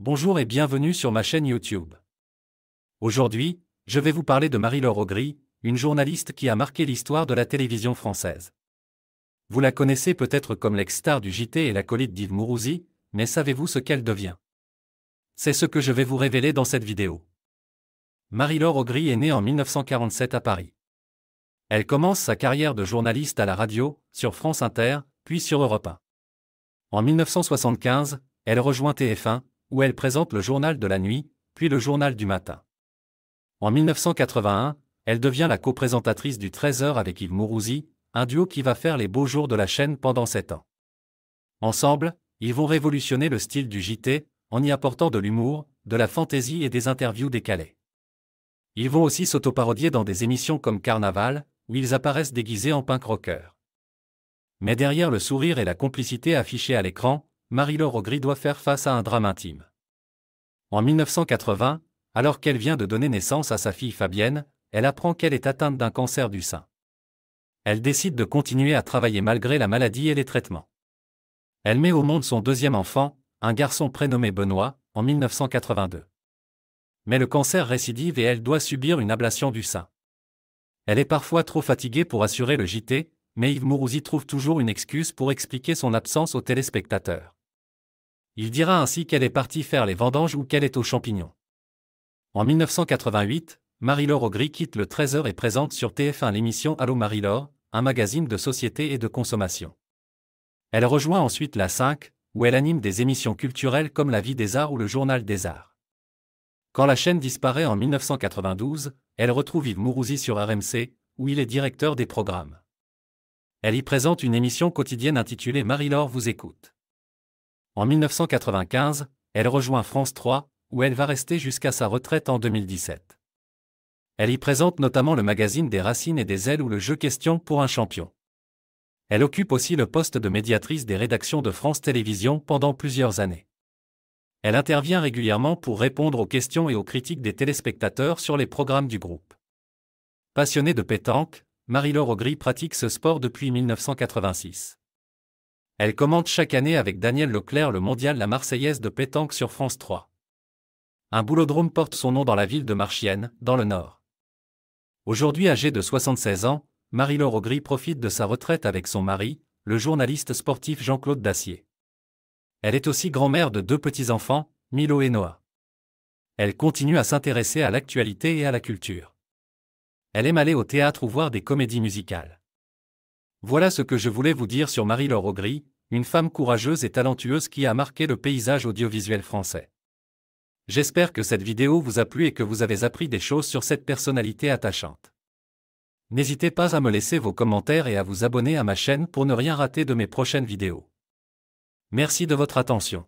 Bonjour et bienvenue sur ma chaîne YouTube. Aujourd'hui, je vais vous parler de Marie-Laure Augry, une journaliste qui a marqué l'histoire de la télévision française. Vous la connaissez peut-être comme l'ex-star du JT et l'acolyte d'Yves Mourouzi, mais savez-vous ce qu'elle devient C'est ce que je vais vous révéler dans cette vidéo. Marie-Laure Augry est née en 1947 à Paris. Elle commence sa carrière de journaliste à la radio, sur France Inter, puis sur Europe 1. En 1975, elle rejoint TF1, où elle présente le journal de la nuit, puis le journal du matin. En 1981, elle devient la coprésentatrice du 13h avec Yves Mourouzi, un duo qui va faire les beaux jours de la chaîne pendant 7 ans. Ensemble, ils vont révolutionner le style du JT, en y apportant de l'humour, de la fantaisie et des interviews décalées. Ils vont aussi s'autoparodier dans des émissions comme Carnaval, où ils apparaissent déguisés en punk rocker. Mais derrière le sourire et la complicité affichés à l'écran, Marie-Laure Augry doit faire face à un drame intime. En 1980, alors qu'elle vient de donner naissance à sa fille Fabienne, elle apprend qu'elle est atteinte d'un cancer du sein. Elle décide de continuer à travailler malgré la maladie et les traitements. Elle met au monde son deuxième enfant, un garçon prénommé Benoît, en 1982. Mais le cancer récidive et elle doit subir une ablation du sein. Elle est parfois trop fatiguée pour assurer le JT, mais Yves Mourouzi trouve toujours une excuse pour expliquer son absence aux téléspectateurs. Il dira ainsi qu'elle est partie faire les vendanges ou qu'elle est aux champignons. En 1988, Marie-Laure Augry quitte le 13h et présente sur TF1 l'émission Allô Marie-Laure, un magazine de société et de consommation. Elle rejoint ensuite la 5, où elle anime des émissions culturelles comme La vie des arts ou le journal des arts. Quand la chaîne disparaît en 1992, elle retrouve Yves Mourouzi sur RMC, où il est directeur des programmes. Elle y présente une émission quotidienne intitulée Marie-Laure vous écoute. En 1995, elle rejoint France 3, où elle va rester jusqu'à sa retraite en 2017. Elle y présente notamment le magazine des racines et des ailes ou le jeu Question pour un champion. Elle occupe aussi le poste de médiatrice des rédactions de France Télévisions pendant plusieurs années. Elle intervient régulièrement pour répondre aux questions et aux critiques des téléspectateurs sur les programmes du groupe. Passionnée de pétanque, Marie-Laure Augry pratique ce sport depuis 1986. Elle commente chaque année avec Daniel Leclerc le mondial La Marseillaise de pétanque sur France 3. Un boulodrome porte son nom dans la ville de Marchienne, dans le Nord. Aujourd'hui âgée de 76 ans, Marie-Laure Augry profite de sa retraite avec son mari, le journaliste sportif Jean-Claude Dacier. Elle est aussi grand-mère de deux petits-enfants, Milo et Noah. Elle continue à s'intéresser à l'actualité et à la culture. Elle aime aller au théâtre ou voir des comédies musicales. Voilà ce que je voulais vous dire sur Marie-Laure une femme courageuse et talentueuse qui a marqué le paysage audiovisuel français. J'espère que cette vidéo vous a plu et que vous avez appris des choses sur cette personnalité attachante. N'hésitez pas à me laisser vos commentaires et à vous abonner à ma chaîne pour ne rien rater de mes prochaines vidéos. Merci de votre attention.